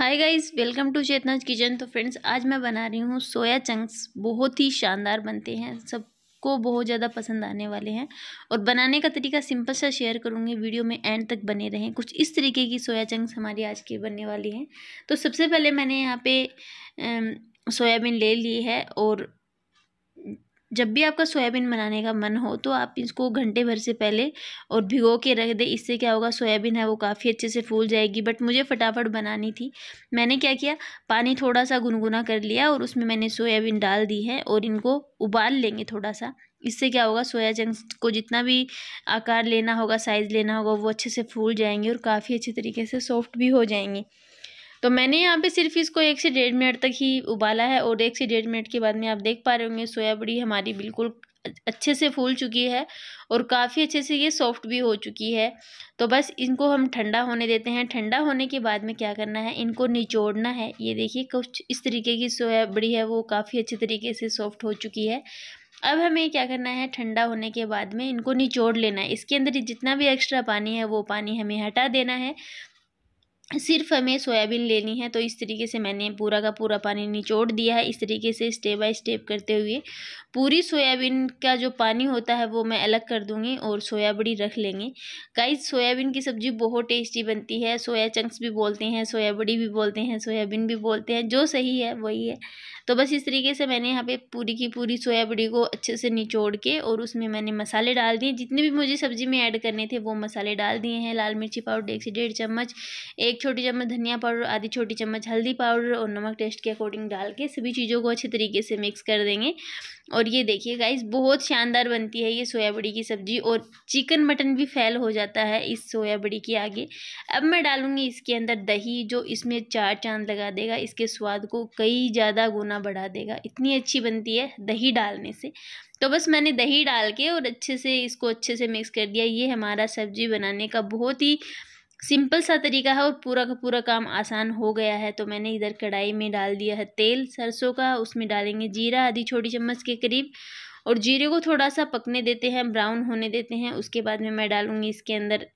Hi guys welcome to Chetna's kitchen तो friends आज मैं बना रही हूँ सोया चंक्स बहुत ही शानदार बनते हैं सबको बहुत ज़्यादा पसंद आने वाले हैं और बनाने का तरीका सिंपल सा शेयर करूँगी वीडियो में एंड तक बने रहें कुछ इस तरीके की सोया चंक्स हमारी आज की बनने वाली हैं तो सबसे पहले मैंने यहाँ पे सोयाबीन ले ली है और जब भी आपका सोयाबीन बनाने का मन हो तो आप इसको घंटे भर से पहले और भिगो के रख दें इससे क्या होगा सोयाबीन है वो काफ़ी अच्छे से फूल जाएगी बट मुझे फटाफट बनानी थी मैंने क्या किया पानी थोड़ा सा गुनगुना कर लिया और उसमें मैंने सोयाबीन डाल दी है और इनको उबाल लेंगे थोड़ा सा इससे क्या होगा सोया चंक्स को जितना भी आकार लेना होगा साइज़ लेना होगा वो अच्छे से फूल जाएंगे और काफ़ी अच्छे तरीके से सॉफ्ट भी हो जाएंगे तो मैंने यहाँ पे सिर्फ इसको एक से डेढ़ मिनट तक ही उबाला है और एक से डेढ़ मिनट के बाद में आप देख पा रहे होंगे सोयाबड़ी हमारी बिल्कुल अच्छे से फूल चुकी है और काफ़ी अच्छे से ये सॉफ्ट भी हो चुकी है तो बस इनको हम ठंडा होने देते हैं ठंडा होने के बाद में क्या करना है इनको निचोड़ना है ये देखिए कुछ इस तरीके की सोयाबड़ी है वो काफ़ी अच्छे तरीके से सॉफ्ट हो चुकी है अब हमें क्या करना है ठंडा होने के बाद में इनको निचोड़ लेना है इसके अंदर जितना भी एक्स्ट्रा पानी है वो पानी हमें हटा देना है सिर्फ हमें सोयाबीन लेनी है तो इस तरीके से मैंने पूरा का पूरा पानी निचोड़ दिया है इस तरीके से स्टेप बाय स्टेप करते हुए पूरी सोयाबीन का जो पानी होता है वो मैं अलग कर दूंगी और सोया बड़ी रख लेंगे गाइस सोयाबीन की सब्ज़ी बहुत टेस्टी बनती है सोया चंक्स भी बोलते हैं सोया बड़ी भी बोलते हैं सोयाबीन भी बोलते हैं जो सही है वही है तो बस इस तरीके से मैंने यहाँ पे पूरी की पूरी सोया बड़ी को अच्छे से निचोड़ के और उसमें मैंने मसाले डाल दिए जितने भी मुझे सब्ज़ी में ऐड करने थे वो मसाले डाल दिए हैं लाल मिर्ची पाउडर एक से डेढ़ चम्मच एक छोटी चम्मच धनिया पाउडर आधी छोटी चम्मच हल्दी पाउडर और नमक टेस्ट के अकॉर्डिंग डाल के सभी चीज़ों को अच्छे तरीके से मिक्स कर देंगे और ये देखिए गाइस बहुत शानदार बनती है ये सोयाबड़ी की सब्ज़ी और चिकन मटन भी फैल हो जाता है इस सोयाबड़ी के आगे अब मैं डालूँगी इसके अंदर दही जो इसमें चार चांद लगा देगा इसके स्वाद को कई ज़्यादा गुना बढ़ा देगा इतनी अच्छी बनती है दही डालने से तो बस मैंने दही डाल के और अच्छे से इसको अच्छे से मिक्स कर दिया ये हमारा सब्ज़ी बनाने का बहुत ही सिंपल सा तरीका है और पूरा का पूरा काम आसान हो गया है तो मैंने इधर कढ़ाई में डाल दिया है तेल सरसों का उसमें डालेंगे जीरा आधी छोटी चम्मच के करीब और जीरे को थोड़ा सा पकने देते हैं ब्राउन होने देते हैं उसके बाद में मैं डालूँगी इसके अंदर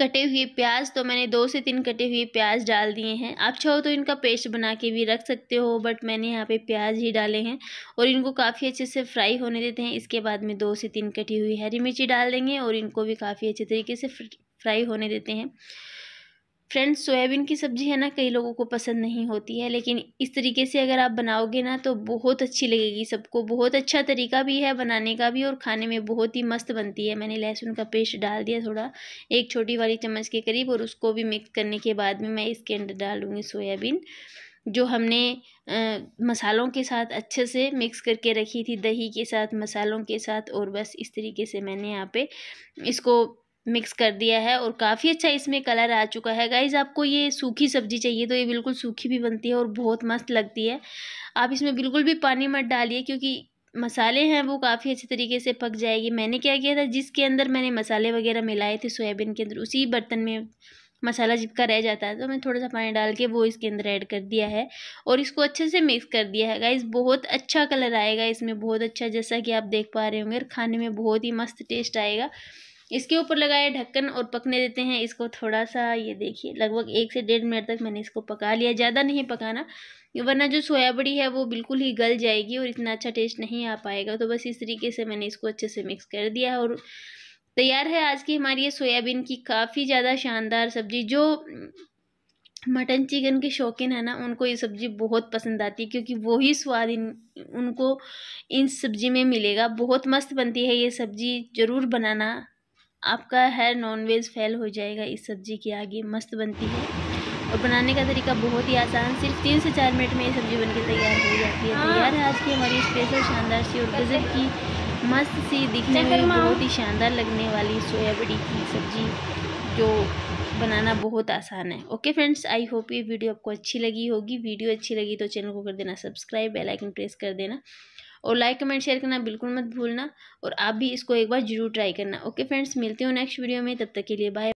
कटे हुए प्याज तो मैंने दो से तीन कटे हुए प्याज डाल दिए हैं आप चाहो तो इनका पेस्ट बना के भी रख सकते हो बट मैंने यहाँ पे प्याज ही डाले हैं और इनको काफ़ी अच्छे से फ्राई होने देते हैं इसके बाद में दो से तीन कटी हुई हरी मिर्ची डाल देंगे और इनको भी काफ़ी अच्छे तरीके से फ्राई होने देते हैं फ्रेंड्स सोयाबीन की सब्ज़ी है ना कई लोगों को पसंद नहीं होती है लेकिन इस तरीके से अगर आप बनाओगे ना तो बहुत अच्छी लगेगी सबको बहुत अच्छा तरीका भी है बनाने का भी और खाने में बहुत ही मस्त बनती है मैंने लहसुन का पेस्ट डाल दिया थोड़ा एक छोटी वाली चम्मच के करीब और उसको भी मिक्स करने के बाद में मैं इसके अंदर डाल दूँगी सोयाबीन जो हमने आ, मसालों के साथ अच्छे से मिक्स करके रखी थी दही के साथ मसालों के साथ और बस इस तरीके से मैंने यहाँ पे इसको मिक्स कर दिया है और काफ़ी अच्छा इसमें कलर आ चुका है गाइज़ आपको ये सूखी सब्जी चाहिए तो ये बिल्कुल सूखी भी बनती है और बहुत मस्त लगती है आप इसमें बिल्कुल भी पानी मत डालिए क्योंकि मसाले हैं वो काफ़ी अच्छे तरीके से पक जाएगी मैंने क्या किया था जिसके अंदर मैंने मसाले वगैरह मिलाए थे सोयाबीन के अंदर उसी बर्तन में मसाला जिपका रह जाता है तो मैंने थोड़ा सा पानी डाल के वो इसके अंदर ऐड कर दिया है और इसको अच्छे से मिक्स कर दिया है गाइज बहुत अच्छा कलर आएगा इसमें बहुत अच्छा जैसा कि आप देख पा रहे होंगे खाने में बहुत ही मस्त टेस्ट आएगा इसके ऊपर लगाया ढक्कन और पकने देते हैं इसको थोड़ा सा ये देखिए लगभग एक से डेढ़ मिनट तक मैंने इसको पका लिया ज़्यादा नहीं पकाना वरना जो सोयाबड़ी है वो बिल्कुल ही गल जाएगी और इतना अच्छा टेस्ट नहीं आ पाएगा तो बस इस तरीके से मैंने इसको अच्छे से मिक्स कर दिया और तैयार है आज की हमारी ये सोयाबीन की काफ़ी ज़्यादा शानदार सब्ज़ी जो मटन चिकन के शौकीन है ना उनको ये सब्ज़ी बहुत पसंद आती है क्योंकि वही स्वाद इन उनको इन सब्ज़ी में मिलेगा बहुत मस्त बनती है ये सब्ज़ी ज़रूर बनाना आपका हर नॉन वेज फेल हो जाएगा इस सब्ज़ी के आगे मस्त बनती है और बनाने का तरीका बहुत ही आसान सिर्फ तीन से चार मिनट में ये सब्ज़ी बनके तैयार हो जाती है हाँ। तैयार है आज की हमारी स्पेशल शानदार सी और गज़ब की मस्त सी दिखने में बहुत ही शानदार लगने वाली सोयाबड़ी की सब्ज़ी जो बनाना बहुत आसान है ओके फ्रेंड्स आई होप ये वीडियो आपको अच्छी लगी होगी वीडियो अच्छी लगी तो चैनल को कर देना सब्सक्राइब बेल आइकन प्रेस कर देना और लाइक कमेंट शेयर करना बिल्कुल मत भूलना और आप भी इसको एक बार जरूर ट्राई करना ओके फ्रेंड्स मिलते हो नेक्स्ट वीडियो में तब तक के लिए बाय